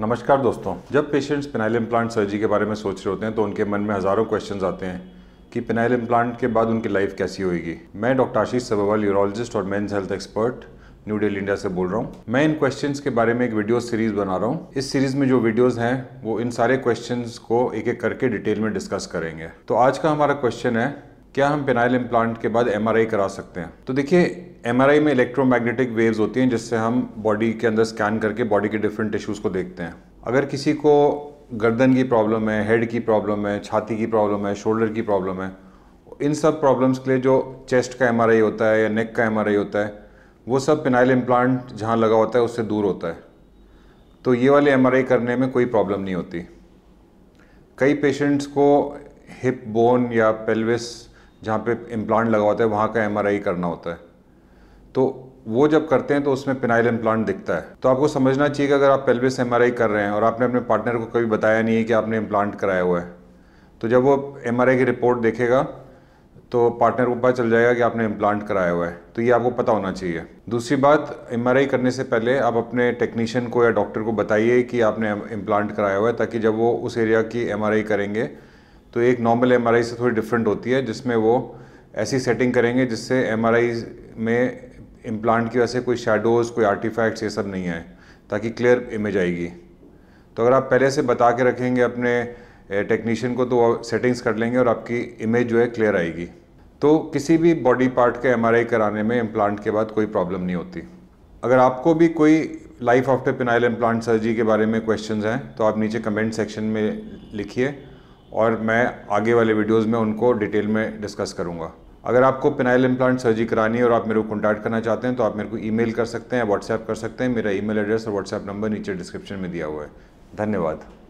नमस्कार दोस्तों जब पेशेंट्स पिनाइल इम्प्लांट सर्जरी के बारे में सोच रहे होते हैं तो उनके मन में हज़ारों क्वेश्चंस आते हैं कि पिनाइल इम्प्लांट के बाद उनकी लाइफ कैसी होगी मैं डॉक्टर आशीष सबवाल यूरोलॉजिस्ट और men's health expert New Delhi India से बोल रहा हूँ मैं इन क्वेश्चन के बारे में एक वीडियो सीरीज़ बना रहा हूँ इस सीरीज़ में जो वीडियोज़ हैं वो इन सारे क्वेश्चन को एक एक करके डिटेल में डिस्कस करेंगे तो आज का हमारा क्वेश्चन है क्या हम पेनाइल इम्प्लांट के बाद एम करा सकते हैं तो देखिए एम में इलेक्ट्रोमैग्नेटिक वेव्स होती हैं जिससे हम बॉडी के अंदर स्कैन करके बॉडी के डिफरेंट टिश्यूज़ को देखते हैं अगर किसी को गर्दन की प्रॉब्लम है हेड की प्रॉब्लम है छाती की प्रॉब्लम है शोल्डर की प्रॉब्लम है इन सब प्रॉब्लम्स के लिए जो चेस्ट का एम होता है या नेक का एम होता है वो सब पेनाइल इम्प्लांट जहाँ लगा होता है उससे दूर होता है तो ये वाले एम करने में कोई प्रॉब्लम नहीं होती कई पेशेंट्स को हिप बोन या पेल्विस जहाँ पे इम्प्लांट लगा होता है वहाँ का एम करना होता है तो वो जब करते हैं तो उसमें पिनाइल इम्प्लांट दिखता है तो आपको समझना चाहिए कि अगर आप पेल्विस एम कर रहे हैं और आपने अपने पार्टनर को कभी बताया नहीं है कि आपने इम्प्लांट कराया हुआ है तो जब वो एम की रिपोर्ट देखेगा तो पार्टनर को पता चल जाएगा कि आपने इम्प्लांट कराया हुआ है तो ये आपको पता होना चाहिए दूसरी बात एम करने से पहले आप अपने टेक्नीशियन को या डॉक्टर को बताइए कि आपने इम्प्लांट कराया हुआ है ताकि जब वो उस एरिया की एम करेंगे तो एक नॉर्मल एम से थोड़ी डिफरेंट होती है जिसमें वो ऐसी सेटिंग करेंगे जिससे एम में इम्प्लांट की वजह से कोई शेडोज़ कोई आर्टिफैक्ट्स ये सब नहीं आए ताकि क्लियर इमेज आएगी तो अगर आप पहले से बता के रखेंगे अपने टेक्नीशियन को तो वो सेटिंग्स कर लेंगे और आपकी इमेज जो है क्लियर आएगी तो किसी भी बॉडी पार्ट का एम कराने में इम्प्लांट के बाद कोई प्रॉब्लम नहीं होती अगर आपको भी कोई life after penile implant surgery के बारे में क्वेश्चंस हैं तो आप नीचे कमेंट सेक्शन में लिखिए और मैं आगे वाले वीडियोस में उनको डिटेल में डिस्कस करूँगा अगर आपको पिनाइल इम्प्लांट सर्जरी करानी है और आप मेरे को कॉन्टैक्ट करना चाहते हैं तो आप मेरे को ईमेल कर सकते हैं व्हाट्सएप कर सकते हैं मेरा ईमेल एड्रेस और व्हाट्सएप नंबर नीचे डिस्क्रिप्शन में दिया हुआ है धन्यवाद